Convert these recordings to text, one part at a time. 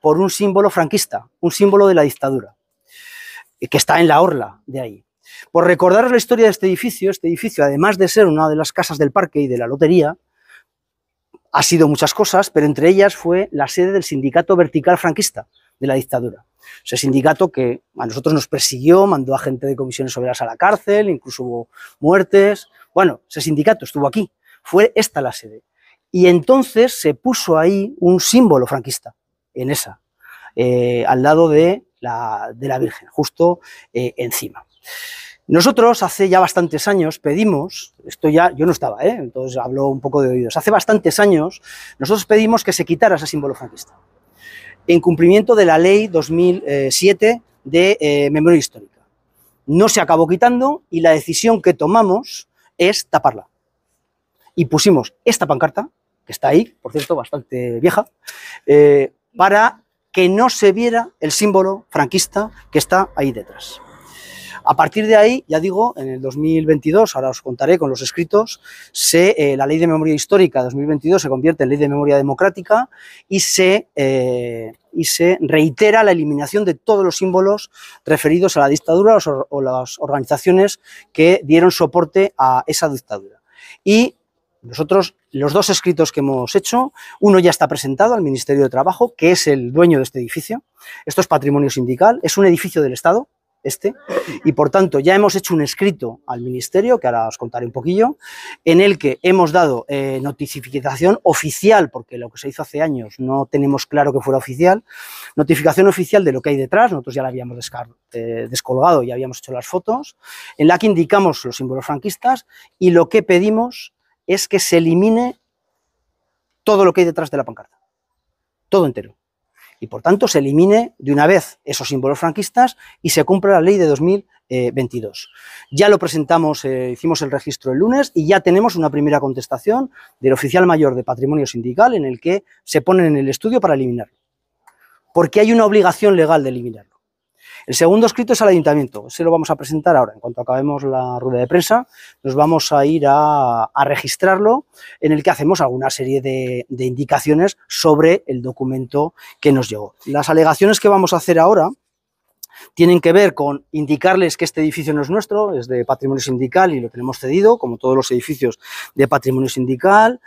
por un símbolo franquista, un símbolo de la dictadura, eh, que está en la orla de ahí. Por recordaros la historia de este edificio, este edificio, además de ser una de las casas del parque y de la lotería, ha sido muchas cosas, pero entre ellas fue la sede del sindicato vertical franquista de la dictadura. Ese sindicato que a nosotros nos persiguió, mandó a gente de comisiones obreras a la cárcel, incluso hubo muertes. Bueno, ese sindicato estuvo aquí. Fue esta la sede. Y entonces se puso ahí un símbolo franquista, en esa, eh, al lado de la, Virgen, justo eh, encima. Nosotros hace ya bastantes años pedimos, esto ya yo no estaba, ¿eh? entonces hablo un poco de oídos, hace bastantes años nosotros pedimos que se quitara ese símbolo franquista, en cumplimiento de la ley 2007 de memoria histórica. No se acabó quitando y la decisión que tomamos es taparla. Y pusimos esta pancarta que está ahí, por cierto, bastante vieja, eh, para que no se viera el símbolo franquista que está ahí detrás. A partir de ahí, ya digo, en el 2022, ahora os contaré con los escritos, se, eh, la Ley de Memoria Histórica 2022 se convierte en Ley de Memoria Democrática y se, eh, y se reitera la eliminación de todos los símbolos referidos a la dictadura o las organizaciones que dieron soporte a esa dictadura. Y nosotros los dos escritos que hemos hecho, uno ya está presentado al Ministerio de Trabajo, que es el dueño de este edificio. Esto es patrimonio sindical, es un edificio del Estado, este, y por tanto ya hemos hecho un escrito al Ministerio, que ahora os contaré un poquillo, en el que hemos dado eh, notificación oficial, porque lo que se hizo hace años no tenemos claro que fuera oficial, notificación oficial de lo que hay detrás, nosotros ya la habíamos eh, descolgado y habíamos hecho las fotos, en la que indicamos los símbolos franquistas y lo que pedimos es que se elimine todo lo que hay detrás de la pancarta, todo entero. Y por tanto se elimine de una vez esos símbolos franquistas y se cumpla la ley de 2022. Eh, ya lo presentamos, eh, hicimos el registro el lunes y ya tenemos una primera contestación del oficial mayor de patrimonio sindical en el que se ponen en el estudio para eliminarlo. Porque hay una obligación legal de eliminarlo. El segundo escrito es al ayuntamiento, se lo vamos a presentar ahora. En cuanto acabemos la rueda de prensa, nos vamos a ir a, registrarlo, en el que hacemos alguna serie de, indicaciones sobre el documento que nos llegó. Las alegaciones que vamos a hacer ahora tienen que ver con indicarles que este edificio no es nuestro, es de patrimonio sindical y lo tenemos cedido, como todos los edificios de patrimonio sindical.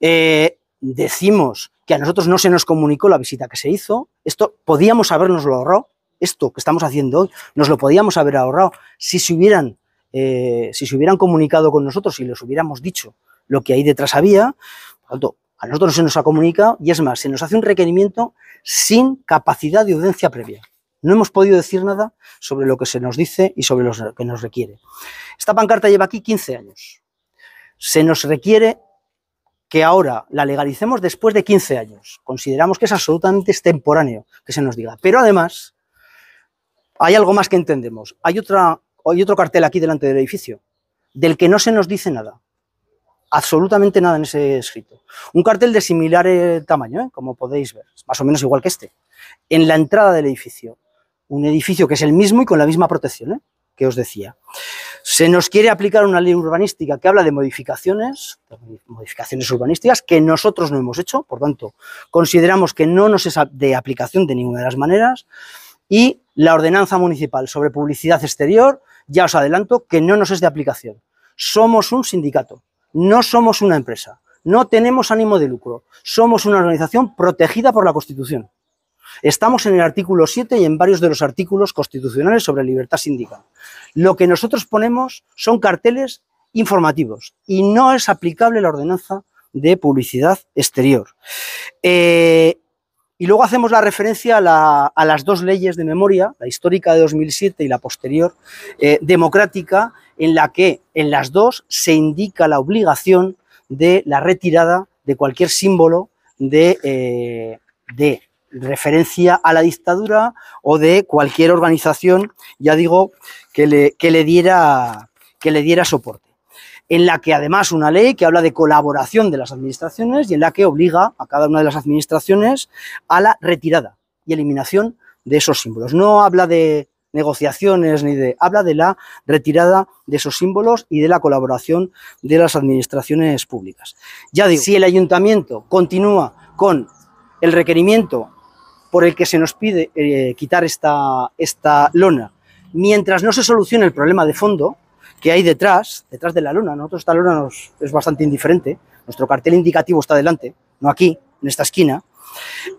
Eh, decimos que a nosotros no se nos comunicó la visita que se hizo, esto podíamos habernoslo ahorrado, esto que estamos haciendo hoy, nos lo podíamos haber ahorrado si se hubieran, eh, si se hubieran comunicado con nosotros y les hubiéramos dicho lo que ahí detrás había. Por tanto, a nosotros se nos ha comunicado y es más, se nos hace un requerimiento sin capacidad de audiencia previa. No hemos podido decir nada sobre lo que se nos dice y sobre lo que nos requiere. Esta pancarta lleva aquí 15 años. Se nos requiere que ahora la legalicemos después de 15 años. Consideramos que es absolutamente extemporáneo que se nos diga. Pero además, hay algo más que entendemos. Hay, otro cartel aquí delante del edificio, del que no se nos dice nada. Absolutamente nada en ese escrito. Un cartel de similar eh, tamaño, ¿eh? como podéis ver, más o menos igual que este. En la entrada del edificio. Un edificio que es el mismo y con la misma protección ¿eh? que os decía. Se nos quiere aplicar una ley urbanística que habla de modificaciones, modificaciones urbanísticas que nosotros no hemos hecho, por tanto, consideramos que no nos es de aplicación de ninguna de las maneras y la ordenanza municipal sobre publicidad exterior, ya os adelanto que no nos es de aplicación. Somos un sindicato, no somos una empresa, no tenemos ánimo de lucro, somos una organización protegida por la Constitución. Estamos en el artículo 7 y en varios de los artículos constitucionales sobre libertad sindical. Lo que nosotros ponemos son carteles informativos y no es aplicable la ordenanza de publicidad exterior. Eh, y luego hacemos la referencia a, las dos leyes de memoria, la histórica de 2007 y la posterior, eh, democrática, en la que en las dos se indica la obligación de la retirada de cualquier símbolo de, eh, de referencia a la dictadura o de cualquier organización, ya digo, que le, diera, que le diera soporte en la que además una ley que habla de colaboración de las administraciones y en la que obliga a cada una de las administraciones a la retirada y eliminación de esos símbolos. No habla de negociaciones ni de habla de la retirada de esos símbolos y de la colaboración de las administraciones públicas. Ya digo, si el ayuntamiento continúa con el requerimiento por el que se nos pide eh, quitar esta, esta lona, mientras no se solucione el problema de fondo, que hay detrás, detrás de la luna. Nosotros esta luna es bastante indiferente, nuestro cartel indicativo está delante, no aquí, en esta esquina.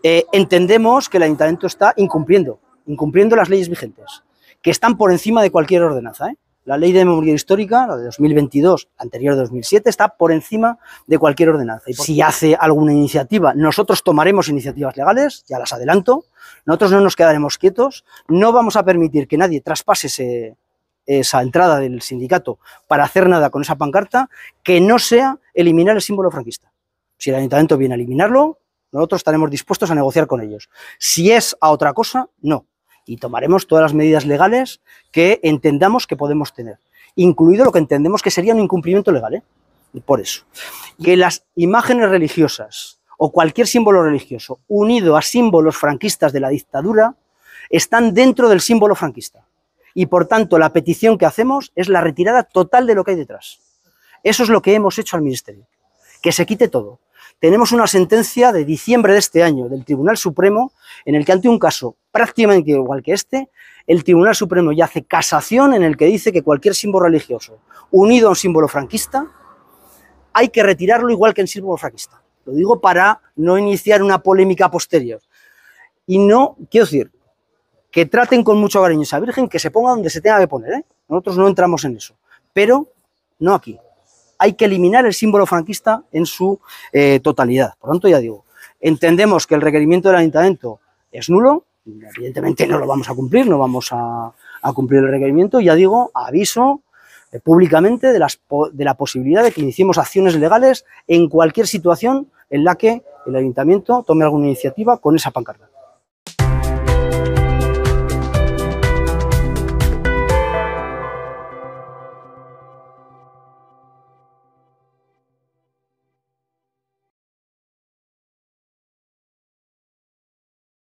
Eh, entendemos que el ayuntamiento está incumpliendo, incumpliendo las leyes vigentes, que están por encima de cualquier ordenanza. ¿eh? La ley de memoria histórica, la de 2022, anterior a 2007, está por encima de cualquier ordenanza. Y si hace alguna iniciativa, nosotros tomaremos iniciativas legales, ya las adelanto, nosotros no nos quedaremos quietos, no vamos a permitir que nadie traspase ese, esa entrada del sindicato para hacer nada con esa pancarta que no sea eliminar el símbolo franquista. Si el ayuntamiento viene a eliminarlo, nosotros estaremos dispuestos a negociar con ellos. Si es a otra cosa, no. Y tomaremos todas las medidas legales que entendamos que podemos tener, incluido lo que entendemos que sería un incumplimiento legal. ¿eh? Por eso. Que las imágenes religiosas o cualquier símbolo religioso unido a símbolos franquistas de la dictadura están dentro del símbolo franquista y por tanto la petición que hacemos es la retirada total de lo que hay detrás. Eso es lo que hemos hecho al Ministerio, que se quite todo. Tenemos una sentencia de diciembre de este año del Tribunal Supremo en el que ante un caso prácticamente igual que este, el Tribunal Supremo ya hace casación en el que dice que cualquier símbolo religioso unido a un símbolo franquista hay que retirarlo igual que el símbolo franquista. Lo digo para no iniciar una polémica posterior. Y no, quiero decir, que traten con mucho cariño esa Virgen, que se ponga donde se tenga que poner. ¿eh? Nosotros no entramos en eso, pero no aquí. Hay que eliminar el símbolo franquista en su eh, totalidad. Por lo tanto, ya digo, entendemos que el requerimiento del ayuntamiento es nulo, evidentemente no lo vamos a cumplir, no vamos a, cumplir el requerimiento. Ya digo, aviso eh, públicamente de, de la posibilidad de que iniciemos acciones legales en cualquier situación en la que el ayuntamiento tome alguna iniciativa con esa pancarta.